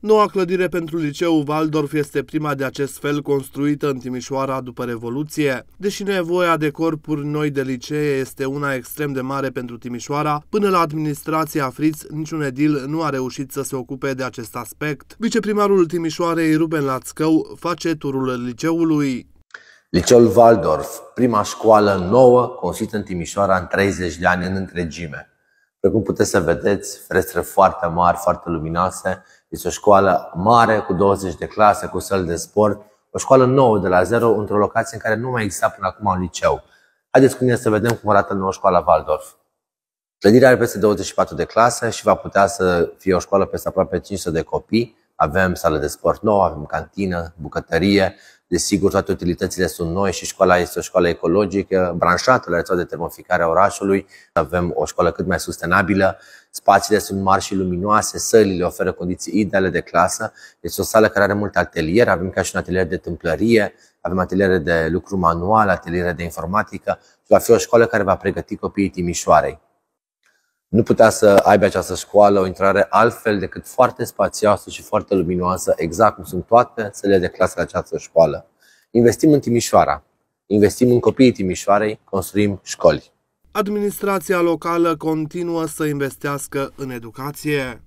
Noua clădire pentru liceul Waldorf este prima de acest fel construită în Timișoara după Revoluție. Deși nevoia de corpuri noi de licee este una extrem de mare pentru Timișoara, până la administrația Friț, niciun edil nu a reușit să se ocupe de acest aspect. Viceprimarul Timișoarei, Ruben Lațcău, face turul liceului. Liceul Waldorf, prima școală nouă, construită în Timișoara în 30 de ani în întregime. Precum puteți să vedeți, ferestre foarte mari, foarte luminoase. Este o școală mare, cu 20 de clase, cu săli de sport, o școală nouă de la zero, într-o locație în care nu mai exista până acum un liceu. Haideți cu mine să vedem cum arată noua școală Waldorf. Clădirea are peste 24 de clase și va putea să fie o școală peste aproape 500 de copii, avem sală de sport nouă, avem cantină, bucătărie, desigur toate utilitățile sunt noi și școala este o școală ecologică, branșată la rețeaua de termoficare a orașului, avem o școală cât mai sustenabilă, spațiile sunt mari și luminoase, sălile oferă condiții ideale de clasă, este o sală care are multe ateliere, avem ca și un atelier de tâmplărie, avem ateliere de lucru manual, ateliere de informatică va fi o școală care va pregăti copiii Timișoarei nu putea să aibă această școală o intrare altfel decât foarte spațioasă și foarte luminoasă, exact cum sunt toate cele de clasă la această școală. Investim în Timișoara, investim în copiii Timișoarei, construim școli. Administrația locală continuă să investească în educație.